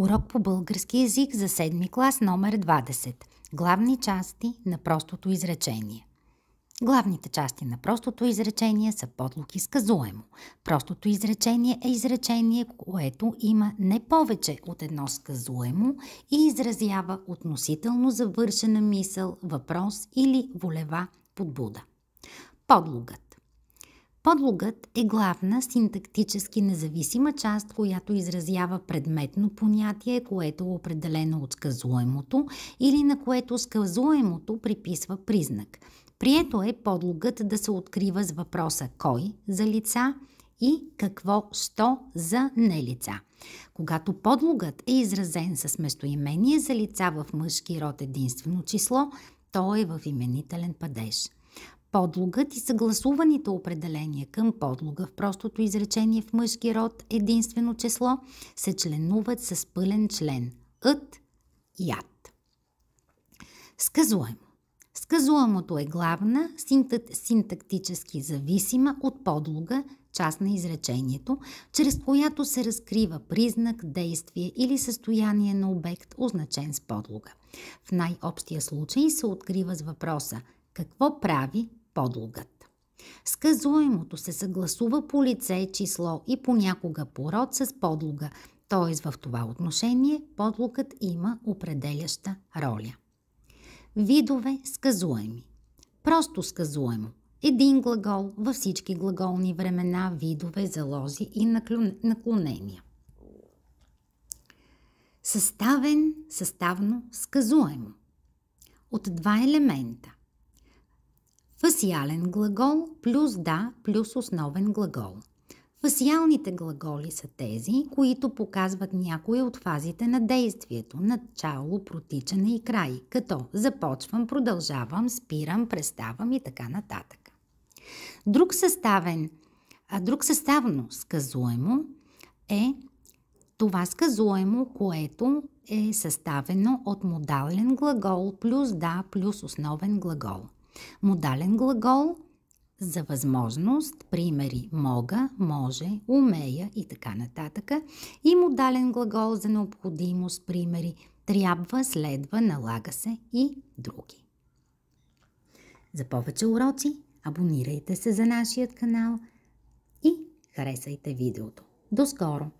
Урок по български язик за 7 клас номер 20. Главни части на простото изречение. Главните части на простото изречение са подлог сказуемо. Простото изречение е изречение, което има не повече от едно сказуемо и изразява относително завършена мисъл, въпрос или волева подбуда. Подлогът Подлогът е главна синтактически независима част, която изразява предметно понятие, което е определено от сказуемото или на което сказуемото приписва признак. Прието е подлогът да се открива с въпроса кой за лица и какво що за нелица. Когато подлогът е изразен с местоимение за лица в мъжки род единствено число, то е в именителен падеж – Подлогът и съгласуваните определения към подлога в простото изречение в мъжки род единствено число се членуват с пълен член – ът яд. Сказуемо. Сказуемото е главна, синтактически зависима от подлога част на изречението, чрез която се разкрива признак, действие или състояние на обект, означен с подлога. В най-общия случай се открива с въпроса какво прави подолгът. Сказуемото се съгласува по лице, число и понякога по род с подлога, т.е. в това отношение подлогът има определяща роля. Видове сказуеми. Просто сказуемо. Един глагол във всички глаголни времена, видове, залози и наклонения. Съставен, съставно, сказуемо. От два елемента Фасиален глагол плюс да плюс основен глагол. Фасиалните глаголи са тези, които показват някои от фазите на действието – начало, протичане и край, като започвам, продължавам, спирам, преставам и така нататък. Друг, съставен, а друг съставно сказуемо е това сказуемо, което е съставено от модален глагол плюс да плюс основен глагол – Модален глагол за възможност, примери мога, може, умея и така нататък. И модален глагол за необходимост, примери трябва, следва, налага се и други. За повече уроци абонирайте се за нашия канал и харесайте видеото. До скоро!